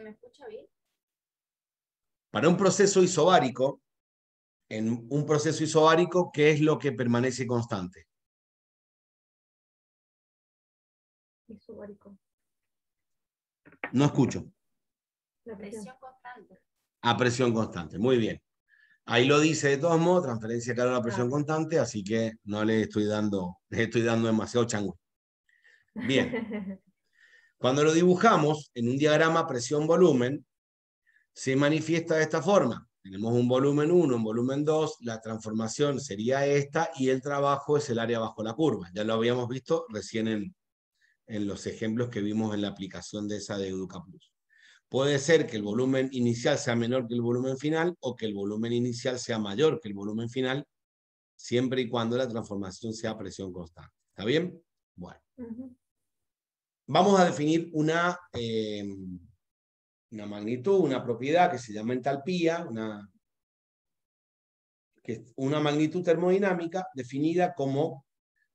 me escucha bien? Para un proceso isobárico, en un proceso isobárico, ¿qué es lo que permanece constante? Isobárico. No escucho. La presión constante. A ah, presión constante, muy bien. Ahí lo dice de todos modos, transferencia de calor a presión ah. constante, así que no le estoy dando, le estoy dando demasiado chango. Bien. Cuando lo dibujamos en un diagrama presión-volumen, se manifiesta de esta forma. Tenemos un volumen 1, un volumen 2, la transformación sería esta y el trabajo es el área bajo la curva. Ya lo habíamos visto recién en, en los ejemplos que vimos en la aplicación de esa de Educa Plus. Puede ser que el volumen inicial sea menor que el volumen final o que el volumen inicial sea mayor que el volumen final, siempre y cuando la transformación sea presión constante. ¿Está bien? Bueno vamos a definir una, eh, una magnitud, una propiedad que se llama entalpía, una, una magnitud termodinámica definida como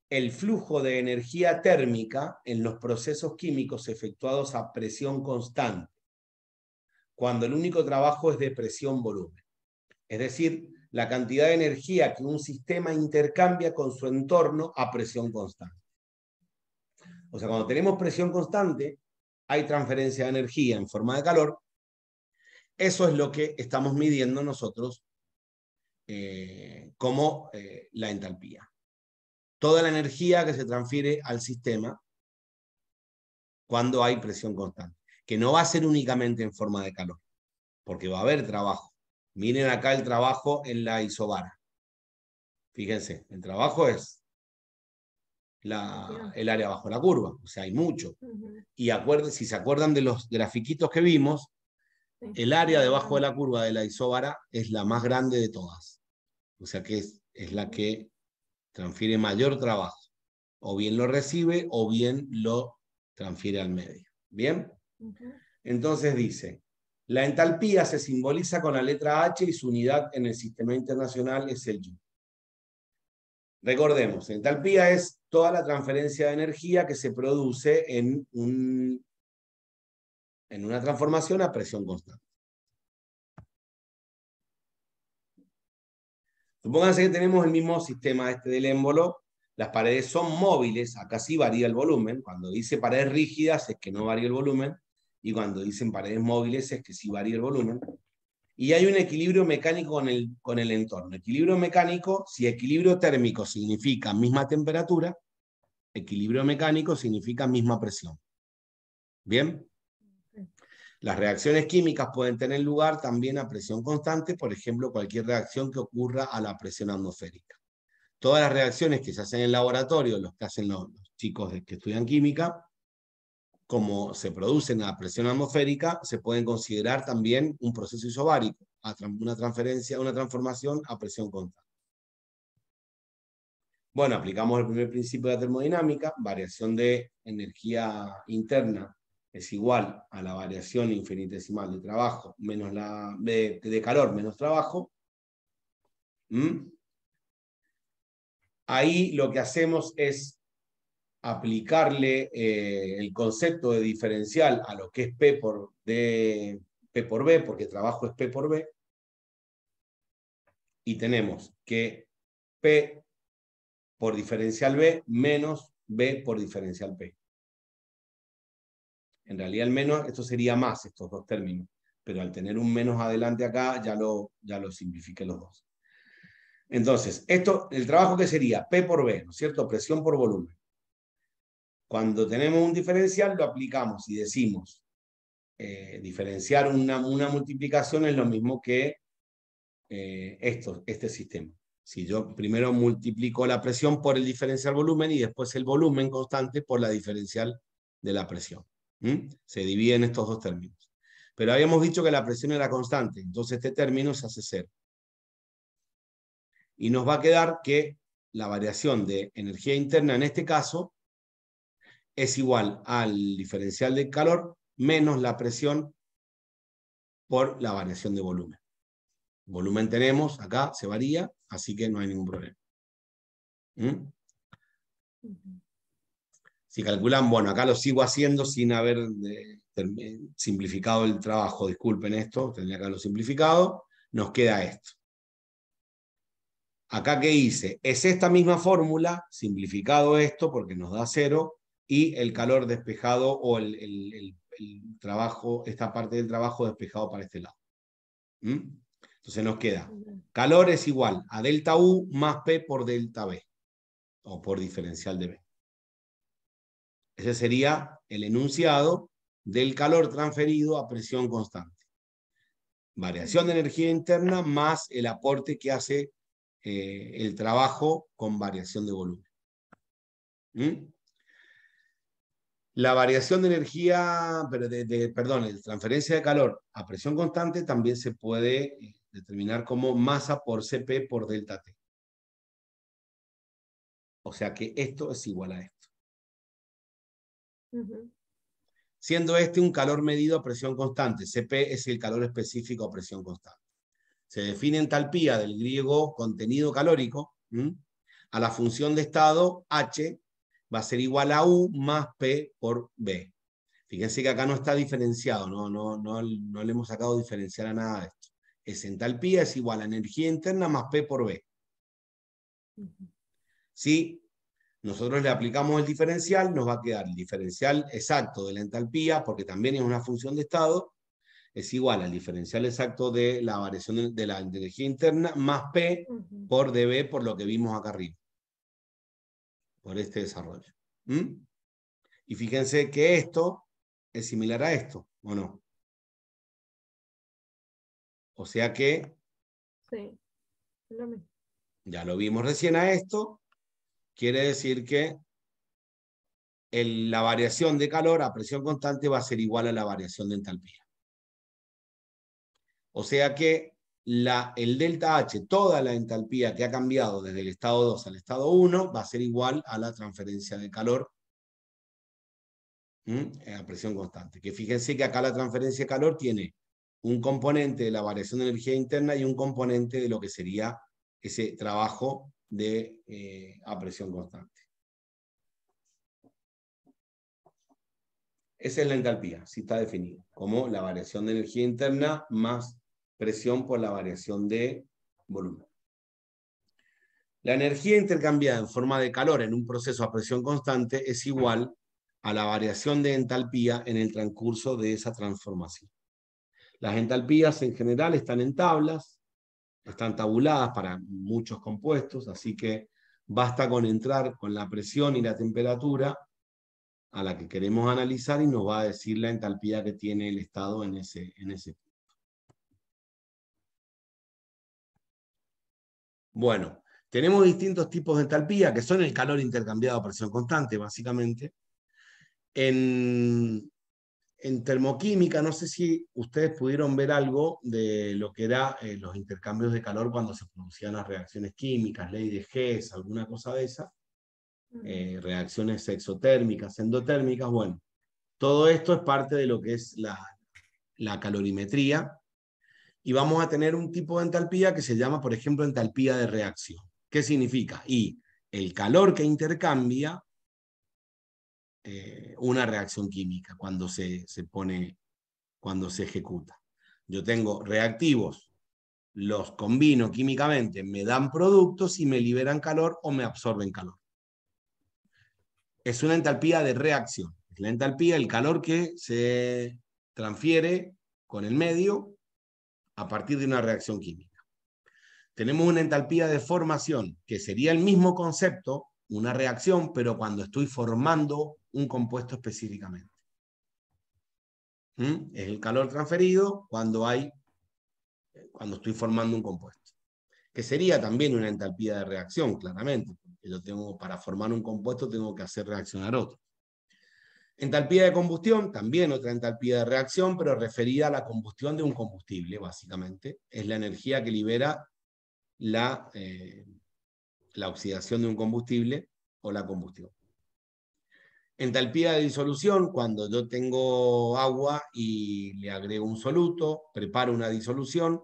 el flujo de energía térmica en los procesos químicos efectuados a presión constante, cuando el único trabajo es de presión-volumen. Es decir, la cantidad de energía que un sistema intercambia con su entorno a presión constante. O sea, cuando tenemos presión constante, hay transferencia de energía en forma de calor. Eso es lo que estamos midiendo nosotros eh, como eh, la entalpía. Toda la energía que se transfiere al sistema cuando hay presión constante, que no va a ser únicamente en forma de calor, porque va a haber trabajo. Miren acá el trabajo en la isobara. Fíjense, el trabajo es la, el área bajo la curva, o sea, hay mucho. Y si se acuerdan de los grafiquitos que vimos, el área debajo de la curva de la isóbara es la más grande de todas, o sea que es, es la que transfiere mayor trabajo, o bien lo recibe o bien lo transfiere al medio. ¿Bien? Entonces dice, la entalpía se simboliza con la letra H y su unidad en el sistema internacional es el Joule. Recordemos, entalpía es toda la transferencia de energía que se produce en, un, una transformación a presión constante. Supónganse que tenemos el mismo sistema este del émbolo, las paredes son móviles, acá sí varía el volumen, cuando dice paredes rígidas es que no varía el volumen, y cuando dicen paredes móviles es que sí varía el volumen y hay un equilibrio mecánico con el, con el entorno. Equilibrio mecánico, si equilibrio térmico significa misma temperatura, equilibrio mecánico significa misma presión. ¿Bien? Las reacciones químicas pueden tener lugar también a presión constante, por ejemplo, cualquier reacción que ocurra a la presión atmosférica. Todas las reacciones que se hacen en el laboratorio, los que hacen los, los chicos que estudian química, como se producen a presión atmosférica, se pueden considerar también un proceso isobárico, una transferencia, una transformación a presión constante. Bueno, aplicamos el primer principio de la termodinámica, variación de energía interna es igual a la variación infinitesimal de trabajo menos la de, calor menos trabajo. Ahí lo que hacemos es aplicarle eh, el concepto de diferencial a lo que es P por, D, P por B, porque trabajo es P por B, y tenemos que P por diferencial B menos B por diferencial P. En realidad el menos, esto sería más estos dos términos, pero al tener un menos adelante acá ya lo, ya lo simplifiqué los dos. Entonces, esto, el trabajo que sería P por B, ¿no es cierto? Presión por volumen. Cuando tenemos un diferencial, lo aplicamos y decimos, eh, diferenciar una, multiplicación es lo mismo que eh, esto, este sistema. Si yo primero multiplico la presión por el diferencial volumen y después el volumen constante por la diferencial de la presión. Se Se dividen estos dos términos. Pero habíamos dicho que la presión era constante, entonces este término se hace cero. Y nos va a quedar que la variación de energía interna en este caso es igual al diferencial de calor menos la presión por la variación de volumen. Volumen tenemos, acá se varía, así que no hay ningún problema. ¿Mm? Si calculan, bueno, acá lo sigo haciendo sin haber eh, eh, simplificado el trabajo, disculpen esto, tendría que lo simplificado, nos queda esto. Acá que hice, es esta misma fórmula, simplificado esto porque nos da cero, y el calor despejado o el, trabajo, esta parte del trabajo despejado para este lado. ¿Mm? Entonces nos queda calor es igual a delta U más P por delta B o por diferencial de B. Ese sería el enunciado del calor transferido a presión constante. Variación de energía interna más el aporte que hace eh, el trabajo con variación de volumen. ¿Mm? La variación de energía, de, perdón, la transferencia de calor a presión constante también se puede eh, determinar como masa por Cp por delta T. O sea que esto es igual a esto. Siendo este un calor medido a presión constante. Cp es el calor específico a presión constante. Se define entalpía del griego contenido calórico a la función de estado H va a ser igual a U más P por B. Fíjense que acá no está diferenciado, no, no, no, no le hemos sacado diferenciar a nada de esto. Es entalpía, es igual a energía interna más P por B. Si nosotros le aplicamos el diferencial, nos va a quedar el diferencial exacto de la entalpía, porque también es una función de estado, es igual al diferencial exacto de la variación de la energía interna más P por dB, por lo que vimos acá arriba por este desarrollo. Y fíjense que esto es similar a esto, ¿o no? O sea que... Sí, Ya lo vimos recién a esto. Quiere decir que la variación de calor a presión constante va a ser igual a la variación de entalpía. O sea que el delta H, toda la entalpía que ha cambiado desde el estado 2 al estado 1, va a ser igual a la transferencia de calor eh, a presión constante. Que fíjense que acá la transferencia de calor tiene un componente de la variación de energía interna y un componente de lo que sería ese trabajo de eh, a presión constante. Esa es la entalpía, si está definida, como la variación de energía interna más presión por la variación de volumen. La energía intercambiada en forma de calor en un proceso a presión constante es igual a la variación de entalpía en el transcurso de esa transformación. Las entalpías en general están en tablas, están tabuladas para muchos compuestos, así que basta con entrar con la presión y la temperatura a la que queremos analizar y nos va a decir la entalpía que tiene el estado en ese, en ese punto. Bueno, tenemos distintos tipos de entalpía, que son el calor intercambiado a presión constante, básicamente. En, termoquímica, no sé si ustedes pudieron ver algo de lo que eran eh, los intercambios de calor cuando se producían las reacciones químicas, ley de Hess, alguna cosa de esa, eh, reacciones exotérmicas, endotérmicas, bueno, todo esto es parte de lo que es la calorimetría, y vamos a tener un tipo de entalpía que se llama, por ejemplo, entalpía de reacción. ¿Qué significa? Y el calor que intercambia eh, una reacción química cuando se, se pone, cuando se ejecuta. Yo tengo reactivos, los combino químicamente, me dan productos y me liberan calor o me absorben calor. Es una entalpía de reacción. Es la entalpía, el calor que se transfiere con el medio a partir de una reacción química. Tenemos una entalpía de formación, que sería el mismo concepto, una reacción, pero cuando estoy formando un compuesto específicamente. ¿Mm? Es el calor transferido cuando, hay, cuando estoy formando un compuesto, que sería también una entalpía de reacción, claramente. Yo tengo, para formar un compuesto tengo que hacer reaccionar otro. Entalpía de combustión, también otra entalpía de reacción, pero referida a la combustión de un combustible, básicamente. Es la energía que libera la, eh, la oxidación de un combustible o la combustión. Entalpía de disolución, cuando yo tengo agua y le agrego un soluto, preparo una disolución,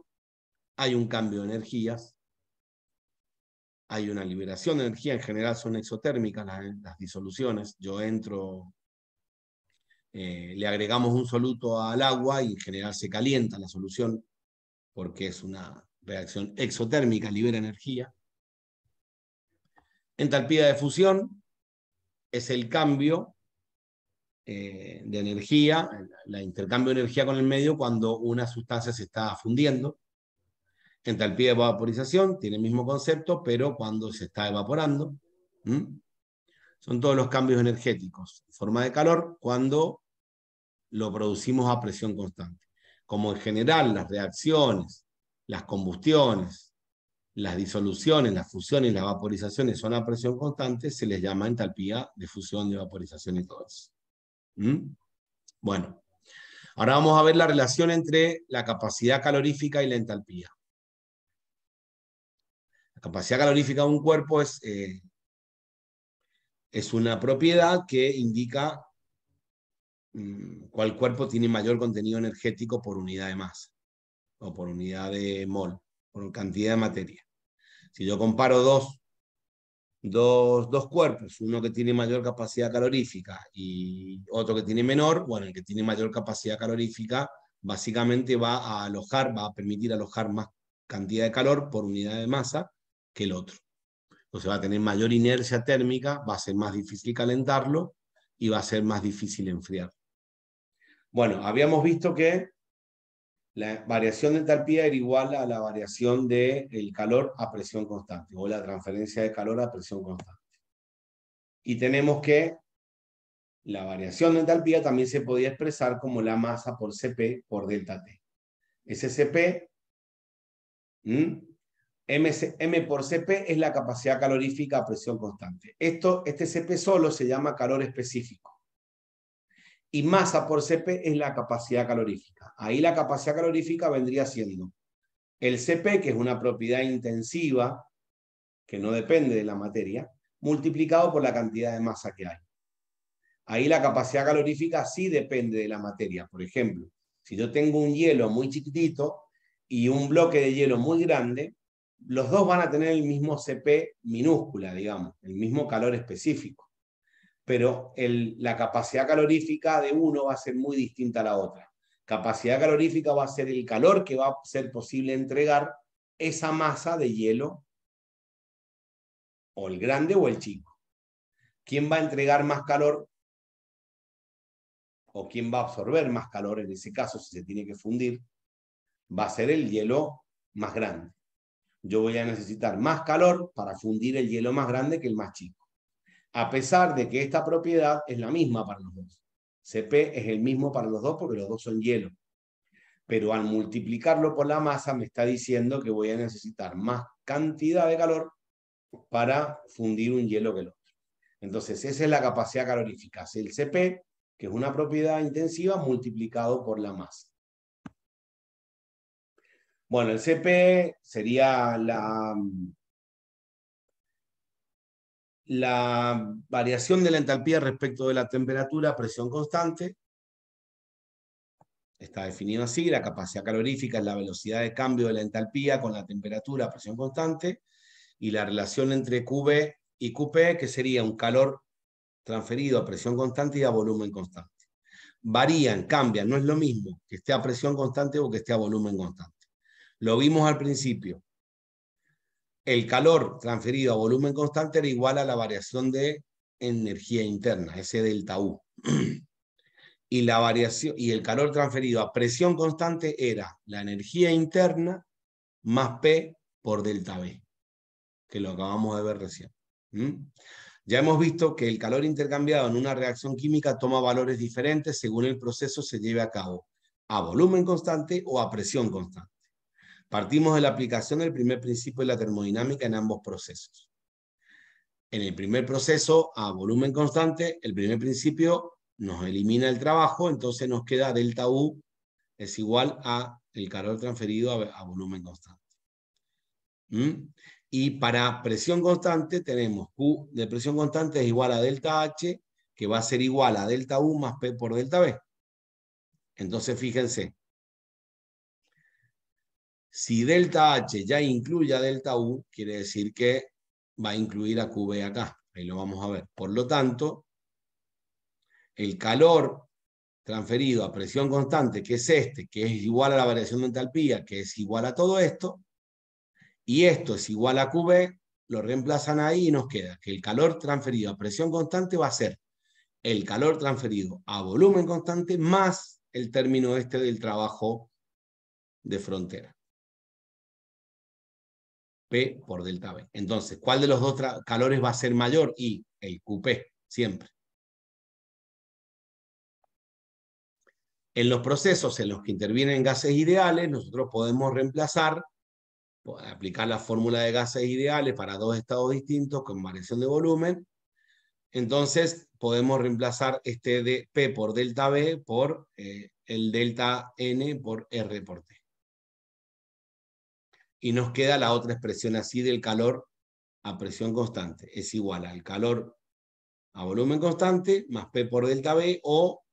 hay un cambio de energías, hay una liberación de energía, en general son exotérmicas las, las disoluciones, yo entro eh, le agregamos un soluto al agua y en general se calienta la solución porque es una reacción exotérmica, libera energía. Entalpía de fusión es el cambio eh, de energía, el, intercambio de energía con el medio cuando una sustancia se está fundiendo. Entalpía de vaporización tiene el mismo concepto, pero cuando se está evaporando son todos los cambios energéticos en forma de calor cuando lo producimos a presión constante. Como en general las reacciones, las combustiones, las disoluciones, las fusiones, las vaporizaciones son a presión constante, se les llama entalpía de fusión, de vaporización y todo eso. ¿Mm? Bueno, ahora vamos a ver la relación entre la capacidad calorífica y la entalpía. La capacidad calorífica de un cuerpo es eh, es una propiedad que indica mm, cuál cuerpo tiene mayor contenido energético por unidad de masa o por unidad de mol, por cantidad de materia. Si yo comparo dos, dos cuerpos, uno que tiene mayor capacidad calorífica y otro que tiene menor, bueno, el que tiene mayor capacidad calorífica básicamente va a alojar, va a permitir alojar más cantidad de calor por unidad de masa que el otro. Entonces va a tener mayor inercia térmica, va a ser más difícil calentarlo y va a ser más difícil enfriarlo. Bueno, habíamos visto que la variación de entalpía era igual a la variación del el calor a presión constante o la transferencia de calor a presión constante. Y tenemos que la variación de entalpía también se podía expresar como la masa por Cp por delta T. Ese Cp M por CP es la capacidad calorífica a presión constante. Esto, este CP solo se llama calor específico. Y masa por CP es la capacidad calorífica. Ahí la capacidad calorífica vendría siendo el CP, que es una propiedad intensiva, que no depende de la materia, multiplicado por la cantidad de masa que hay. Ahí la capacidad calorífica sí depende de la materia. Por ejemplo, si yo tengo un hielo muy chiquitito y un bloque de hielo muy grande, los dos van a tener el mismo CP minúscula, digamos, el mismo calor específico, pero la capacidad calorífica de uno va a ser muy distinta a la otra. Capacidad calorífica va a ser el calor que va a ser posible entregar esa masa de hielo, o el grande o el chico. ¿Quién va a entregar más calor? ¿O quién va a absorber más calor? En ese caso, si se tiene que fundir, va a ser el hielo más grande yo voy a necesitar más calor para fundir el hielo más grande que el más chico. A pesar de que esta propiedad es la misma para los dos. CP es el mismo para los dos porque los dos son hielo. Pero al multiplicarlo por la masa me está diciendo que voy a necesitar más cantidad de calor para fundir un hielo que el otro. Entonces, esa es la capacidad calorífica. Es el CP, que es una propiedad intensiva, multiplicado por la masa. Bueno, el CP sería la, variación de la entalpía respecto de la temperatura a presión constante. Está definido así, la capacidad calorífica es la velocidad de cambio de la entalpía con la temperatura a presión constante y la relación entre QV y QP, que sería un calor transferido a presión constante y a volumen constante. Varían, cambian, no es lo mismo que esté a presión constante o que esté a volumen constante. Lo vimos al principio. El calor transferido a volumen constante era igual a la variación de energía interna, ese delta U. Y, la variación, y el calor transferido a presión constante era la energía interna más P por delta B, que lo acabamos de ver recién. ¿Mm? Ya hemos visto que el calor intercambiado en una reacción química toma valores diferentes según el proceso se lleve a cabo, a volumen constante o a presión constante. Partimos de la aplicación del primer principio de la termodinámica en ambos procesos. En el primer proceso, a volumen constante, el primer principio nos elimina el trabajo, entonces nos queda delta U es igual a el calor transferido a, volumen constante. ¿Mm? Y para presión constante tenemos Q de presión constante es igual a delta H, que va a ser igual a delta U más P por delta B. Entonces, fíjense, si delta H ya incluye a delta U, quiere decir que va a incluir a QB acá. Ahí lo vamos a ver. Por lo tanto, el calor transferido a presión constante, que es este, que es igual a la variación de entalpía, que es igual a todo esto, y esto es igual a QB, lo reemplazan ahí y nos queda que el calor transferido a presión constante va a ser el calor transferido a volumen constante más el término este del trabajo de frontera. P por delta B. Entonces, ¿cuál de los dos calores va a ser mayor? Y el QP, siempre. En los procesos en los que intervienen gases ideales, nosotros podemos reemplazar, pues, aplicar la fórmula de gases ideales para dos estados distintos con variación de volumen. Entonces, podemos reemplazar este de P por delta B por eh, el delta N por R por T y nos queda la otra expresión así del calor a presión constante. Es igual al calor a volumen constante más P por delta B o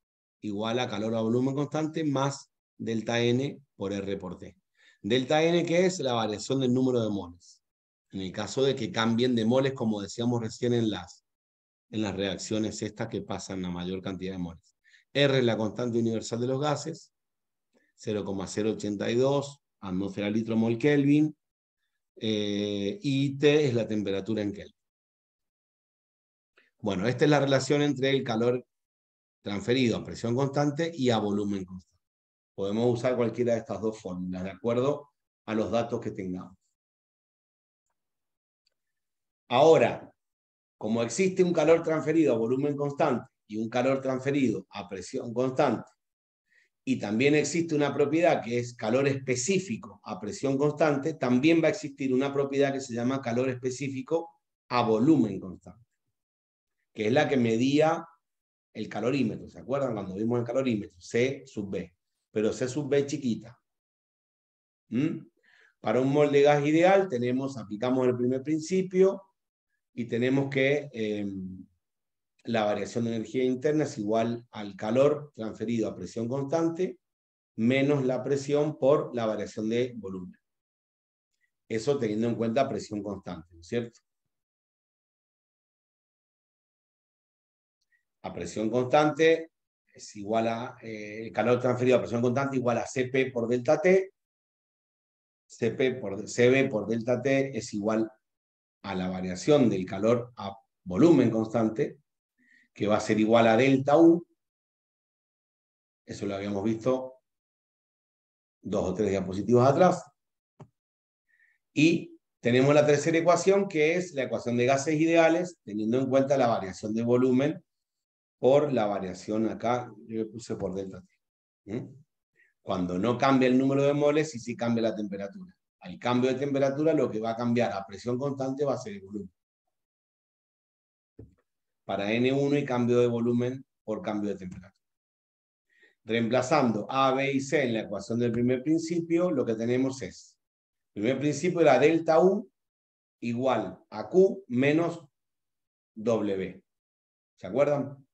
igual a calor a volumen constante más delta N por R por T. Delta N que es la variación del número de moles. En el caso de que cambien de moles, como decíamos recién en las, en las reacciones estas que pasan la mayor cantidad de moles. R es la constante universal de los gases, 0,082 atmósfera litro mol Kelvin, eh, y T es la temperatura en Kelvin. Bueno, esta es la relación entre el calor transferido a presión constante y a volumen constante. Podemos usar cualquiera de estas dos fórmulas de acuerdo a los datos que tengamos. Ahora, como existe un calor transferido a volumen constante y un calor transferido a presión constante y también existe una propiedad que es calor específico a presión constante, también va a existir una propiedad que se llama calor específico a volumen constante, que es la que medía el calorímetro. ¿Se acuerdan cuando vimos el calorímetro? C sub B, pero C sub B chiquita. ¿Mm? Para un mol de gas ideal tenemos, aplicamos el primer principio y tenemos que... Eh, la variación de energía interna es igual al calor transferido a presión constante menos la presión por la variación de volumen. Eso teniendo en cuenta presión constante, ¿no es cierto? A presión constante es igual a, eh, el calor transferido a presión constante igual a Cp por delta T. Cp por, Cb por delta T es igual a la variación del calor a volumen constante que va a ser igual a delta U. Eso lo habíamos visto dos o tres diapositivas atrás. Y tenemos la tercera ecuación, que es la ecuación de gases ideales, teniendo en cuenta la variación de volumen por la variación acá, yo le puse por delta T. Cuando no cambia el número de moles y sí cambia la temperatura. Al cambio de temperatura, lo que va a cambiar a presión constante va a ser el volumen para N1 y cambio de volumen por cambio de temperatura. Reemplazando A, B y C en la ecuación del primer principio, lo que tenemos es, el primer principio era delta U igual a Q menos W. ¿Se acuerdan?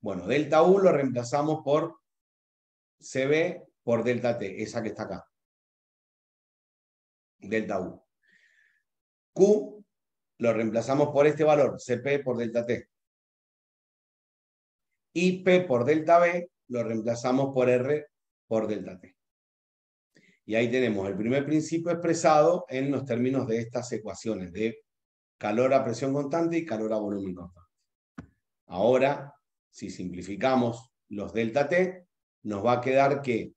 Bueno, delta U lo reemplazamos por CB por delta T, esa que está acá. Delta U. Q lo reemplazamos por este valor, CP por delta T y P por delta B lo reemplazamos por R por delta T. Y ahí tenemos el primer principio expresado en los términos de estas ecuaciones de calor a presión constante y calor a volumen constante. Ahora, si simplificamos los delta T, nos va a quedar que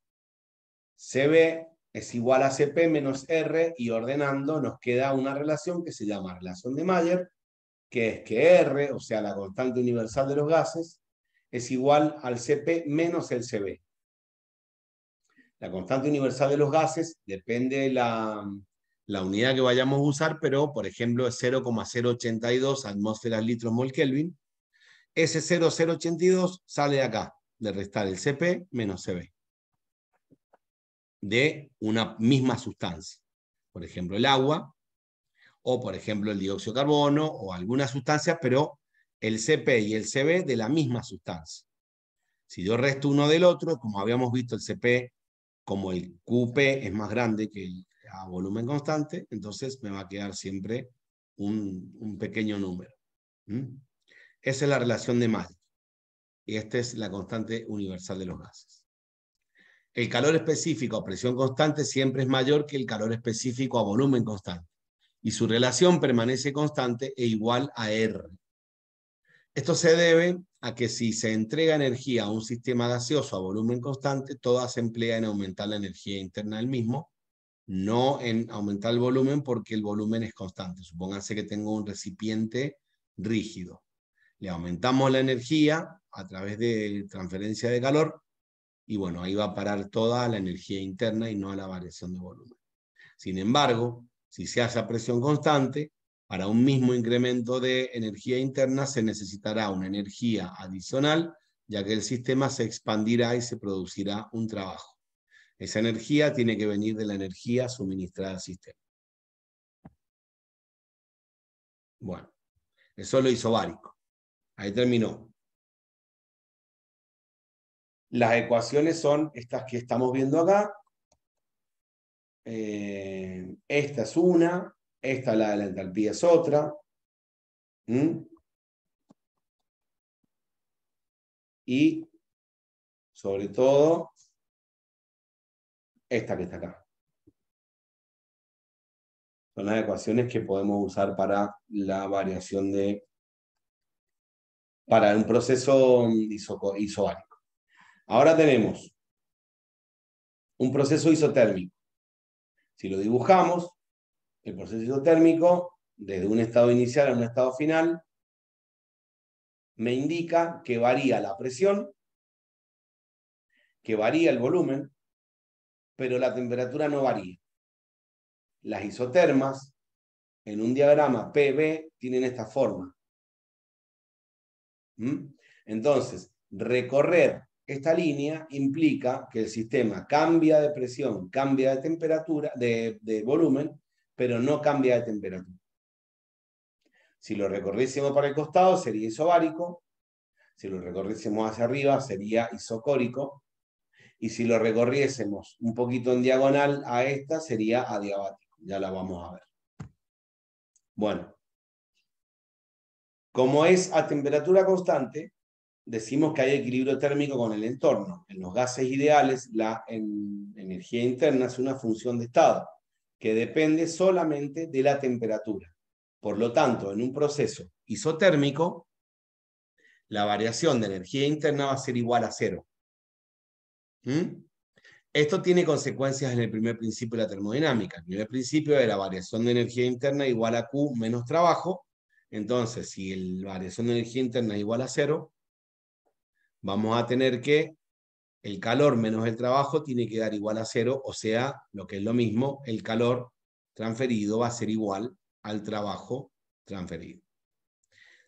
CB es igual a CP menos R y ordenando nos queda una relación que se llama relación de Mayer, que es que R, o sea, la constante universal de los gases, es igual al CP menos el CB. La constante universal de los gases depende de la, unidad que vayamos a usar, pero por ejemplo es 0,082 atmósferas litros mol Kelvin. Ese 0,082 sale de acá, de restar el CP menos CB de una misma sustancia. Por ejemplo, el agua, o por ejemplo el dióxido de carbono, o algunas sustancias, pero el CP y el CB de la misma sustancia. Si yo resto uno del otro, como habíamos visto, el CP, como el QP es más grande que el a volumen constante, entonces me va a quedar siempre un, pequeño número. Esa es la relación de MAG. Y esta es la constante universal de los gases. El calor específico a presión constante siempre es mayor que el calor específico a volumen constante. Y su relación permanece constante e igual a R. Esto se debe a que si se entrega energía a un sistema gaseoso a volumen constante, toda se emplea en aumentar la energía interna del mismo, no en aumentar el volumen porque el volumen es constante. Supónganse que tengo un recipiente rígido. Le aumentamos la energía a través de transferencia de calor y bueno, ahí va a parar toda la energía interna y no a la variación de volumen. Sin embargo, si se hace a presión constante, para un mismo incremento de energía interna se necesitará una energía adicional, ya que el sistema se expandirá y se producirá un trabajo. Esa energía tiene que venir de la energía suministrada al sistema. Bueno, eso lo hizo Ahí terminó. Las ecuaciones son estas que estamos viendo acá. Eh, esta es una, esta, la de la entalpía, es otra. ¿Mm? Y sobre todo, esta que está acá. Son las ecuaciones que podemos usar para la variación de... para un proceso iso Ahora tenemos un proceso isotérmico. Si lo dibujamos, el proceso isotérmico desde un estado inicial a un estado final me indica que varía la presión, que varía el volumen, pero la temperatura no varía. Las isotermas en un diagrama PB tienen esta forma. ¿Mm? Entonces, recorrer esta línea implica que el sistema cambia de presión, cambia de temperatura, de volumen, pero no cambia de temperatura. Si lo recorriésemos para el costado, sería isobárico. Si lo recorriésemos hacia arriba, sería isocórico. Y si lo recorriésemos un poquito en diagonal a esta, sería adiabático. Ya la vamos a ver. Bueno. Como es a temperatura constante, decimos que hay equilibrio térmico con el entorno. En los gases ideales, la energía interna es una función de estado que depende solamente de la temperatura. Por lo tanto, en un proceso isotérmico, la variación de energía interna va a ser igual a cero. ¿Mm? Esto tiene consecuencias en el primer principio de la termodinámica. El primer principio de la variación de energía interna igual a Q menos trabajo. Entonces, si la variación de energía interna es igual a cero, vamos a tener que el calor menos el trabajo tiene que dar igual a cero, o sea, lo que es lo mismo, el calor transferido va a ser igual al trabajo transferido.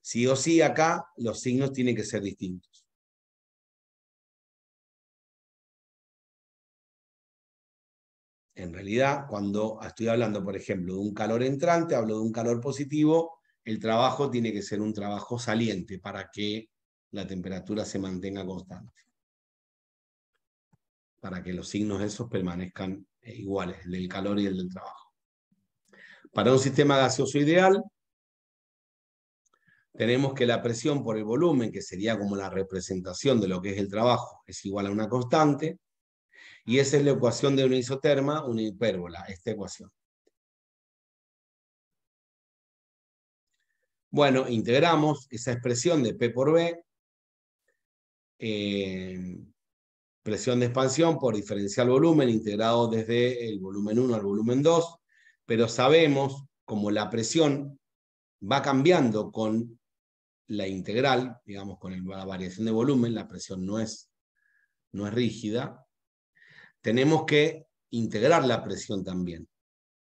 Sí o sí, acá los signos tienen que ser distintos. En realidad, cuando estoy hablando, por ejemplo, de un calor entrante, hablo de un calor positivo, el trabajo tiene que ser un trabajo saliente para que la temperatura se mantenga constante para que los signos esos permanezcan eh, iguales, el del calor y el del trabajo. Para un sistema gaseoso ideal, tenemos que la presión por el volumen, que sería como la representación de lo que es el trabajo, es igual a una constante, y esa es la ecuación de una isoterma, una hipérbola, esta ecuación. Bueno, integramos esa expresión de P por B. Eh, presión de expansión por diferencial volumen integrado desde el volumen 1 al volumen 2, pero sabemos como la presión va cambiando con la integral, digamos, con la variación de volumen, la presión no es, no es rígida, tenemos que integrar la presión también,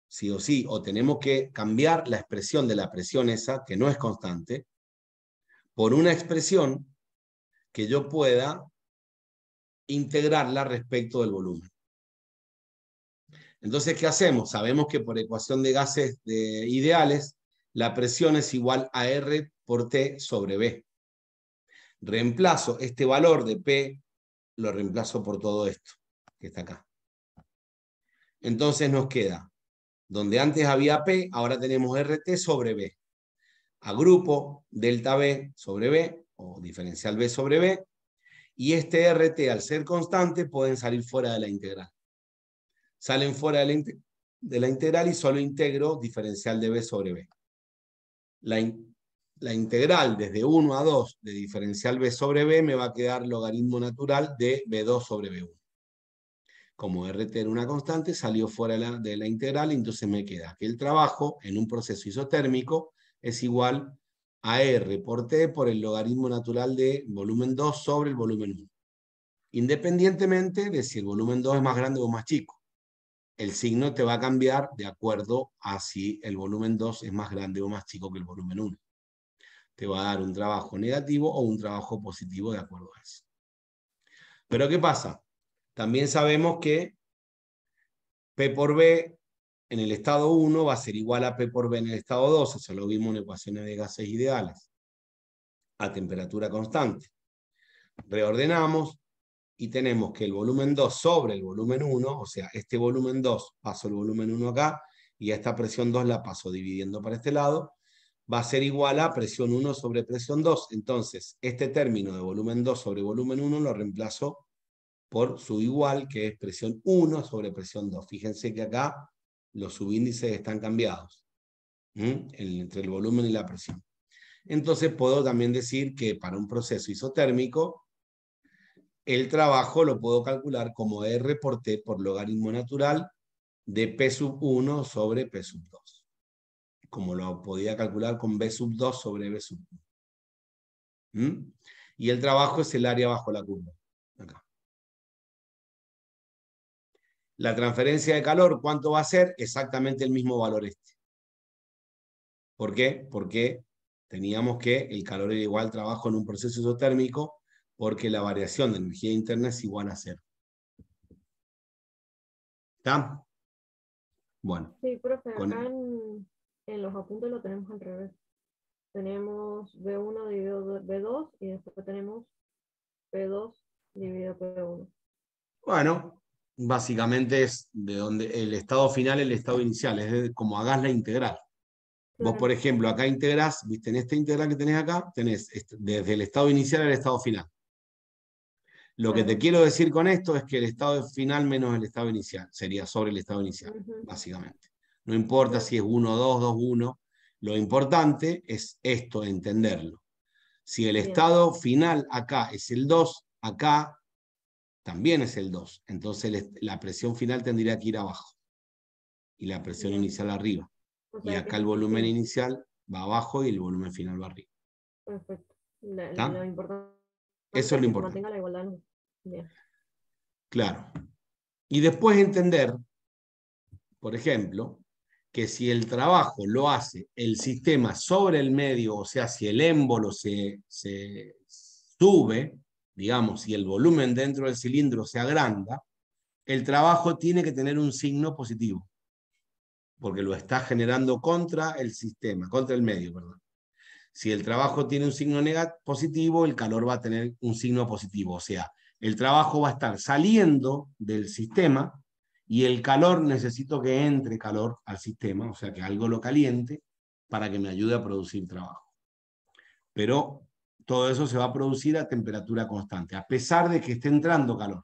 sí o sí, o tenemos que cambiar la expresión de la presión esa, que no es constante, por una expresión que yo pueda integrarla respecto del volumen. Entonces, ¿qué hacemos? Sabemos que por ecuación de gases de ideales, la presión es igual a R por T sobre B. Reemplazo este valor de P, lo reemplazo por todo esto que está acá. Entonces nos queda, donde antes había P, ahora tenemos RT sobre B. Agrupo delta B sobre B, o diferencial B sobre B, y este RT, al ser constante, pueden salir fuera de la integral. Salen fuera de la, integral y solo integro diferencial de B sobre B. La, integral desde 1 a 2 de diferencial B sobre B me va a quedar logaritmo natural de B2 sobre B1. Como RT era una constante, salió fuera de la, de la integral, entonces me queda que el trabajo en un proceso isotérmico es igual AR por T por el logaritmo natural de volumen 2 sobre el volumen 1. Independientemente de si el volumen 2 es más grande o más chico. El signo te va a cambiar de acuerdo a si el volumen 2 es más grande o más chico que el volumen 1. Te va a dar un trabajo negativo o un trabajo positivo de acuerdo a eso. Pero ¿qué pasa? También sabemos que P por B en el estado 1 va a ser igual a P por B en el estado 2, eso lo vimos en ecuaciones de gases ideales, a temperatura constante. Reordenamos y tenemos que el volumen 2 sobre el volumen 1, o sea, este volumen 2 paso el volumen 1 acá y esta presión 2 la paso dividiendo para este lado, va a ser igual a presión 1 sobre presión 2. Entonces, este término de volumen 2 sobre volumen 1 lo reemplazo por su igual, que es presión 1 sobre presión 2. Fíjense que acá los subíndices están cambiados entre el volumen y la presión. Entonces puedo también decir que para un proceso isotérmico, el trabajo lo puedo calcular como R por T por logaritmo natural de P sub 1 sobre P sub 2, como lo podía calcular con B sub 2 sobre B sub 1. Y el trabajo es el área bajo la curva. la transferencia de calor, ¿cuánto va a ser? Exactamente el mismo valor este. ¿Por qué? Porque teníamos que el calor era igual trabajo en un proceso isotérmico porque la variación de energía interna es igual a cero. ¿Está? Bueno. Sí, profe, acá en, los apuntes lo tenemos al revés. Tenemos B1 dividido B2 y después tenemos B2 dividido P1. Bueno, básicamente es de donde el estado final, el estado inicial, es como hagas la integral. Vos, por ejemplo, acá integrás, viste, en esta integral que tenés acá, tenés desde el estado inicial al estado final. Lo que te quiero decir con esto es que el estado final menos el estado inicial, sería sobre el estado inicial, básicamente. No importa si es 1, 2, 2, 1, lo importante es esto, entenderlo. Si el estado final acá es el 2, acá también es el 2. Entonces la presión final tendría que ir abajo y la presión inicial arriba. y acá el volumen inicial va abajo y el volumen final va arriba. Perfecto. Eso es lo importante. La igualdad. Claro. Y después entender, por ejemplo, que si el trabajo lo hace el sistema sobre el medio, o sea, si el émbolo se, se sube, digamos, si el volumen dentro del cilindro se agranda, el trabajo tiene que tener un signo positivo, porque lo está generando contra el sistema, contra el medio, perdón. Si el trabajo tiene un signo positivo, el calor va a tener un signo positivo, o sea, el trabajo va a estar saliendo del sistema y el calor necesito que entre calor al sistema, o sea, que algo lo caliente para que me ayude a producir trabajo. Pero todo eso se va a producir a temperatura constante, a pesar de que esté entrando calor.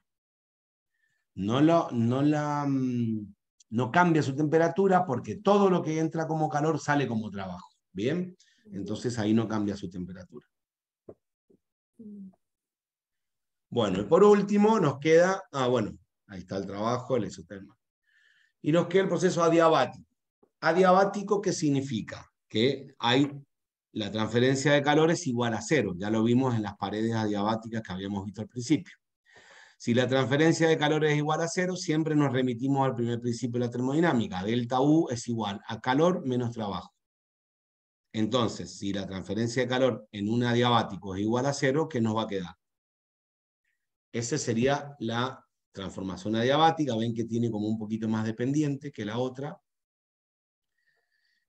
No, lo, la, mm, no cambia su temperatura porque todo lo que entra como calor sale como trabajo. ¿Bien? Entonces ahí no cambia su temperatura. Bueno, y por último nos queda, ah, bueno, ahí está el trabajo, el isoterma Y nos queda el proceso adiabático. Adiabático, ¿qué significa? Que hay la transferencia de calor es igual a cero. Ya lo vimos en las paredes adiabáticas que habíamos visto al principio. Si la transferencia de calor es igual a cero, siempre nos remitimos al primer principio de la termodinámica. Delta U es igual a calor menos trabajo. Entonces, si la transferencia de calor en un adiabático es igual a cero, ¿qué nos va a quedar? Esa sería la transformación adiabática. Ven que tiene como un poquito más dependiente que la otra.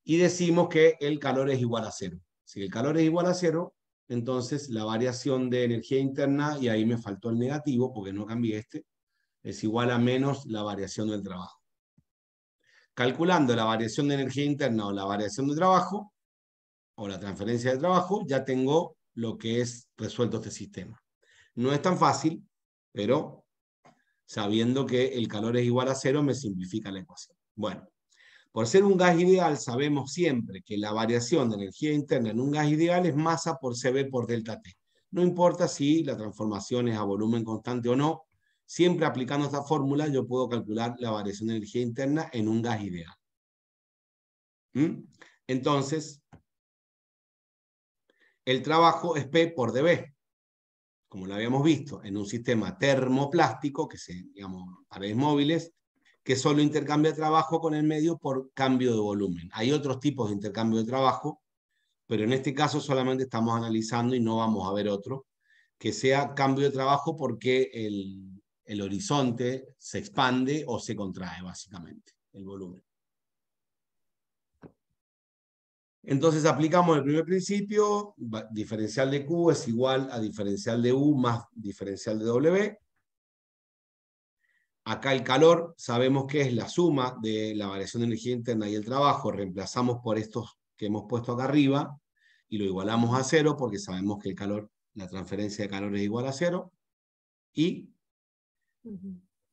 Y decimos que el calor es igual a cero. Si el calor es igual a cero, entonces la variación de energía interna, y ahí me faltó el negativo porque no cambié este, es igual a menos la variación del trabajo. Calculando la variación de energía interna o la variación de trabajo, o la transferencia de trabajo, ya tengo lo que es resuelto este sistema. No es tan fácil, pero sabiendo que el calor es igual a cero, me simplifica la ecuación. Bueno, por ser un gas ideal, sabemos siempre que la variación de energía interna en un gas ideal es masa por CV por delta T. No importa si la transformación es a volumen constante o no, siempre aplicando esta fórmula yo puedo calcular la variación de energía interna en un gas ideal. ¿Mm? Entonces, el trabajo es P por dB, como lo habíamos visto, en un sistema termoplástico, que se, digamos, paredes móviles, que solo intercambia trabajo con el medio por cambio de volumen. Hay otros tipos de intercambio de trabajo, pero en este caso solamente estamos analizando y no vamos a ver otro, que sea cambio de trabajo porque el, el horizonte se expande o se contrae, básicamente, el volumen. Entonces aplicamos el primer principio, diferencial de Q es igual a diferencial de U más diferencial de W, Acá el calor sabemos que es la suma de la variación de energía interna y el trabajo, reemplazamos por estos que hemos puesto acá arriba y lo igualamos a cero porque sabemos que el calor, la transferencia de calor es igual a cero. Y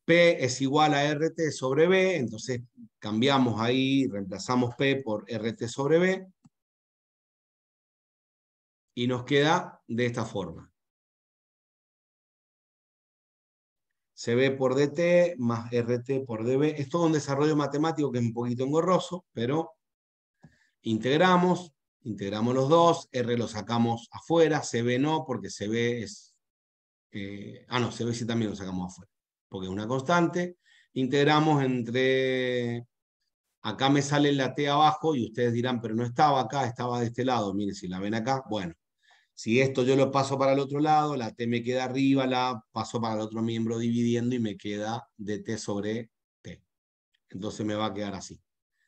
P es igual a RT sobre B, entonces cambiamos ahí, reemplazamos P por RT sobre B y nos queda de esta forma. CB por DT más RT por DB. Es todo un desarrollo matemático que es un poquito engorroso, pero integramos, integramos los dos, R lo sacamos afuera, CB no, porque CB es... Eh, ah, no, CB sí también lo sacamos afuera, porque es una constante. Integramos entre... Acá me sale la T abajo y ustedes dirán, pero no estaba acá, estaba de este lado. Miren, si la ven acá, bueno, si esto yo lo paso para el otro lado, la T me queda arriba, la paso para el otro miembro dividiendo y me queda dt sobre T. Entonces me va a quedar así.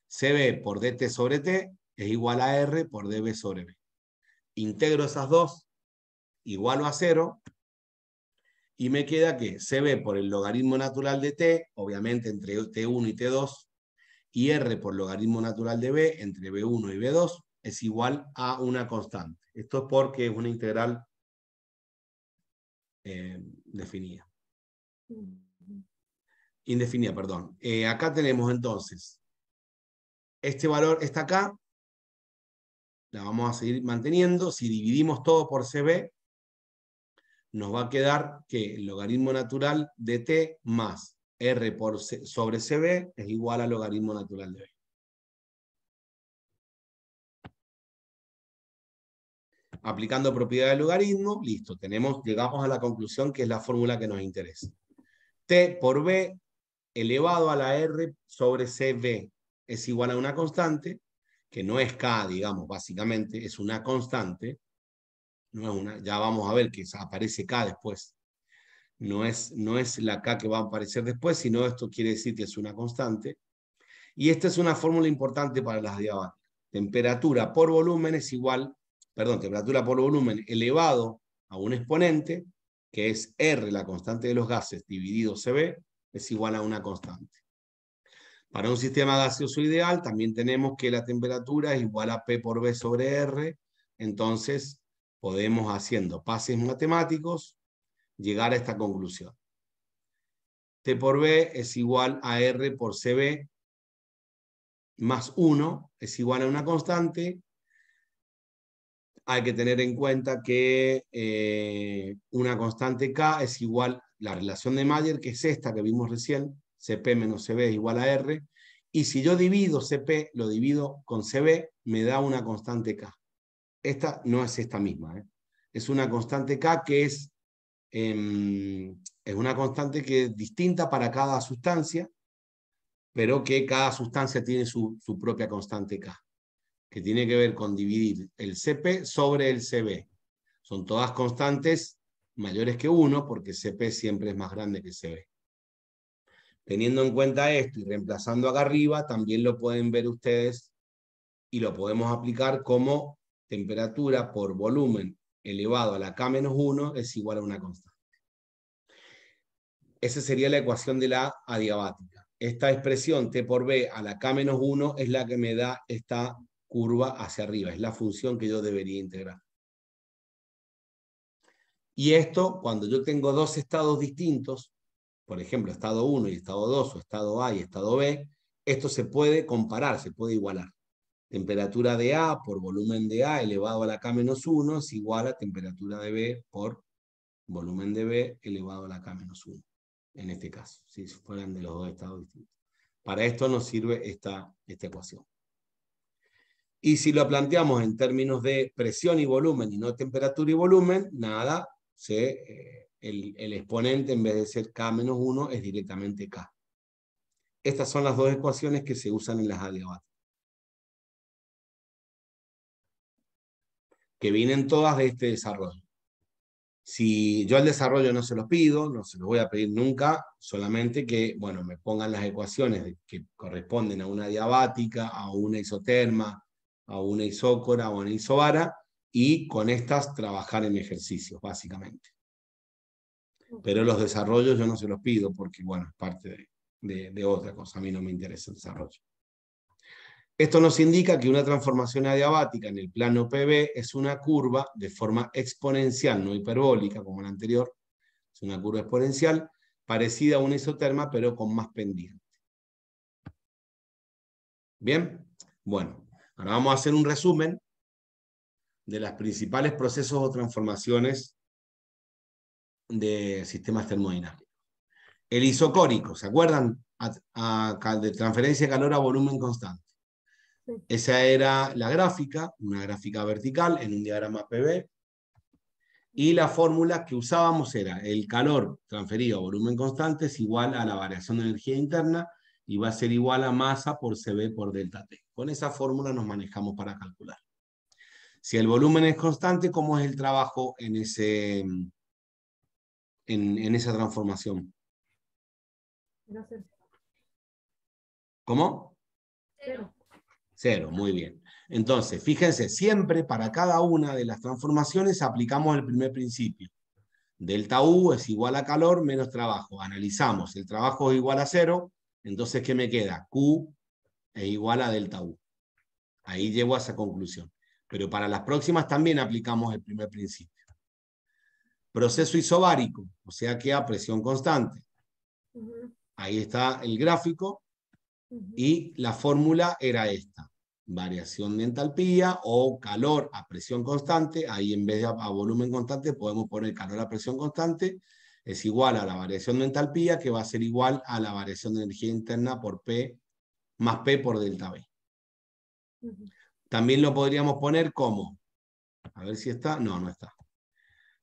CB por dt sobre T es igual a R por dB sobre B. Integro esas dos, igualo a cero, y me queda que CB por el logaritmo natural de T, obviamente entre T1 y T2, y R por logaritmo natural de B, entre B1 y B2, es igual a una constante. Esto es porque es una integral eh, definida. Indefinida, perdón. Eh, acá tenemos entonces, este valor está acá, la vamos a seguir manteniendo. Si dividimos todo por CB, nos va a quedar que el logaritmo natural de T más R por sobre CB es igual al logaritmo natural de B. aplicando propiedad del logaritmo, listo, tenemos, llegamos a la conclusión que es la fórmula que nos interesa. T por B elevado a la R sobre CB es igual a una constante, que no es K, digamos, básicamente, es una constante, no es una, ya vamos a ver que aparece K después. No es, no es la K que va a aparecer después, sino esto quiere decir que es una constante. Y esta es una fórmula importante para las diabáticas. Temperatura por volumen es igual perdón, temperatura por volumen elevado a un exponente, que es R, la constante de los gases, dividido CB, es igual a una constante. Para un sistema gaseoso ideal también tenemos que la temperatura es igual a P por B sobre R, entonces podemos haciendo pases matemáticos llegar a esta conclusión. T por B es igual a R por CB más 1 es igual a una constante hay que tener en cuenta que eh, una constante K es igual, la relación de Mayer, que es esta que vimos recién, CP menos CB es igual a R, y si yo divido CP, lo divido con CB, me da una constante K. Esta no es esta misma, ¿eh? es una constante K que es, em, es una constante que es distinta para cada sustancia, pero que cada sustancia tiene su, su propia constante K que tiene que ver con dividir el CP sobre el CB. Son todas constantes mayores que 1 porque CP siempre es más grande que CB. Teniendo en cuenta esto y reemplazando acá arriba, también lo pueden ver ustedes y lo podemos aplicar como temperatura por volumen elevado a la K menos 1 es igual a una constante. Esa sería la ecuación de la adiabática. Esta expresión T por B a la K menos 1 es la que me da esta curva hacia arriba. Es la función que yo debería integrar. Y esto, cuando yo tengo dos estados distintos, por ejemplo, estado 1 y estado 2, o estado A y estado B, esto se puede comparar, se puede igualar. Temperatura de A por volumen de A elevado a la K menos 1 es igual a temperatura de B por volumen de B elevado a la K menos 1, en este caso, si fueran de los dos estados distintos. Para esto nos sirve esta, esta ecuación. Y si lo planteamos en términos de presión y volumen y no temperatura y volumen, nada, eh, el, exponente en vez de ser K menos 1 es directamente K. Estas son las dos ecuaciones que se usan en las adiabáticas. Que vienen todas de este desarrollo. Si yo el desarrollo no se los pido, no se los voy a pedir nunca, solamente que, bueno, me pongan las ecuaciones que corresponden a una diabática, a una isoterma, a una isócora o una isobara, y con estas trabajar en ejercicios, básicamente. Pero los desarrollos yo no se los pido porque, bueno, es parte de, de otra cosa, a mí no me interesa el desarrollo. Esto nos indica que una transformación adiabática en el plano PB es una curva de forma exponencial, no hiperbólica como la anterior, es una curva exponencial parecida a una isoterma pero con más pendiente. ¿Bien? Bueno, Ahora vamos a hacer un resumen de los principales procesos o transformaciones de sistemas termodinámicos. El isocórico, ¿se acuerdan? de transferencia de calor a volumen constante. Esa era la gráfica, una gráfica vertical en un diagrama pV. Y la fórmula que usábamos era el calor transferido a volumen constante es igual a la variación de energía interna y va a ser igual a masa por CB por delta T. Con esa fórmula nos manejamos para calcular. Si el volumen es constante, ¿cómo es el trabajo en, ese, en, esa transformación? ¿Cómo? Cero. Cero, muy bien. Entonces, fíjense, siempre para cada una de las transformaciones aplicamos el primer principio. Delta U es igual a calor menos trabajo. Analizamos, el trabajo es igual a cero, entonces, ¿qué me queda? Q es igual a delta U. Ahí llego a esa conclusión. Pero para las próximas también aplicamos el primer principio. Proceso isobárico, o sea que a presión constante. Ahí está el gráfico y la fórmula era esta. Variación de entalpía o calor a presión constante. Ahí en vez de a volumen constante podemos poner calor a presión constante. Es igual a la variación de entalpía que va a ser igual a la variación de energía interna por P más P por delta B. También lo podríamos poner como, a ver si está, no, no está,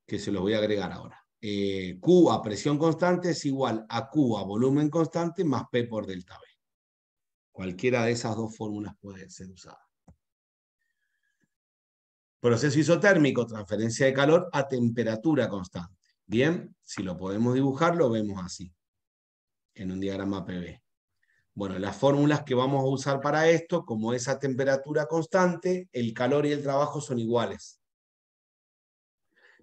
que se los voy a agregar ahora. Eh, Q a presión constante es igual a Q a volumen constante más P por delta B. Cualquiera de esas dos fórmulas puede ser usada. Proceso isotérmico, transferencia de calor a temperatura constante. Bien, si lo podemos dibujar, lo vemos así, en un diagrama PB. Bueno, las fórmulas que vamos a usar para esto, como esa temperatura constante, el calor y el trabajo son iguales.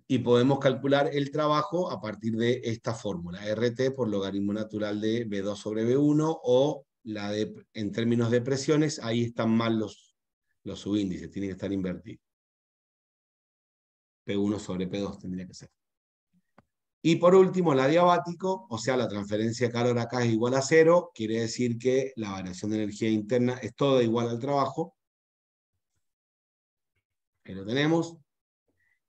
Y podemos calcular el trabajo a partir de esta fórmula, RT por logaritmo natural de B2 sobre B1 o la de, en términos de presiones, ahí están mal los, los subíndices, tienen que estar invertidos. P1 sobre P2 tendría que ser. Y por último, la diabático, o sea, la transferencia de calor acá es igual a cero, quiere decir que la variación de energía interna es toda igual al trabajo, que lo tenemos,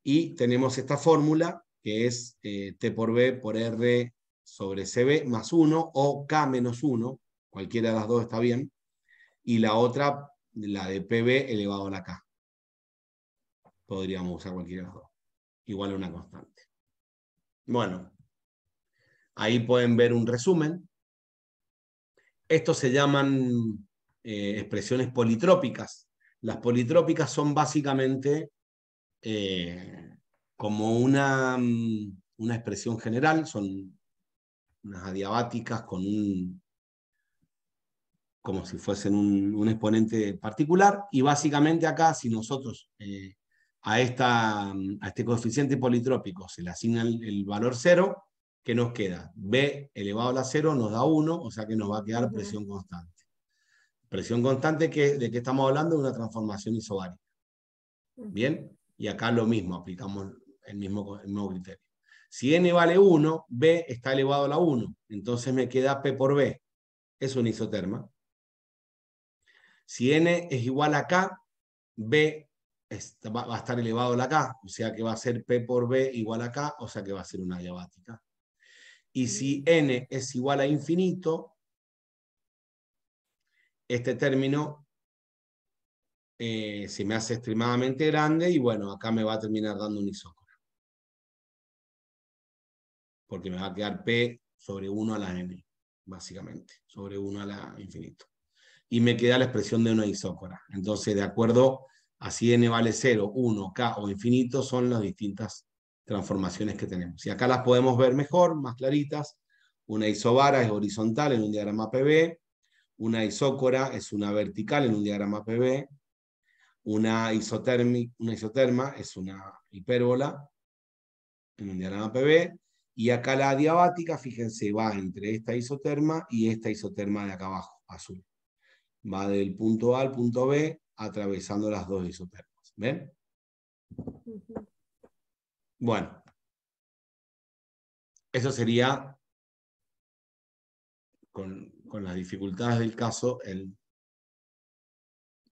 y tenemos esta fórmula que es eh, T por B por R sobre CB más 1 o K menos 1, cualquiera de las dos está bien, y la otra, la de PB elevado a la K. Podríamos usar cualquiera de las dos, igual a una constante. Bueno, ahí pueden ver un resumen. Estos se llaman eh, expresiones politrópicas. Las politrópicas son básicamente eh, como una, mm, una expresión general, son unas adiabáticas con un, como si fuesen un, exponente particular. Y básicamente acá, si nosotros eh, a, este coeficiente politrópico se le asigna el, valor 0, que nos queda? B elevado a la 0 nos da 1, o sea que nos va a quedar presión constante. Presión constante que, de qué estamos hablando de una transformación isobárica. Bien, y acá lo mismo, aplicamos el mismo, el mismo criterio. Si n vale 1, b está elevado a la 1, entonces me queda p por b. Es un isoterma. Si n es igual a k, b va, a estar elevado la K, o sea que va a ser P por B igual a K, o sea que va a ser una diabática. Y si mm. N es igual a infinito, este término eh, se me hace extremadamente grande y bueno, acá me va a terminar dando un isócora. Porque me va a quedar P sobre 1 a la N, básicamente, sobre 1 a la infinito. Y me queda la expresión de una isócora. Entonces, de acuerdo así n vale 0, 1, k o infinito, son las distintas transformaciones que tenemos. Y acá las podemos ver mejor, más claritas. Una isobara es horizontal en un diagrama PB, una isócora es una vertical en un diagrama PB, una, una isoterma es una hipérbola en un diagrama PB, y acá la diabática, fíjense, va entre esta isoterma y esta isoterma de acá abajo, azul. Va del punto A al punto B, atravesando las dos isotermas. ¿Ven? Bueno. Eso sería, con, con las dificultades del caso, el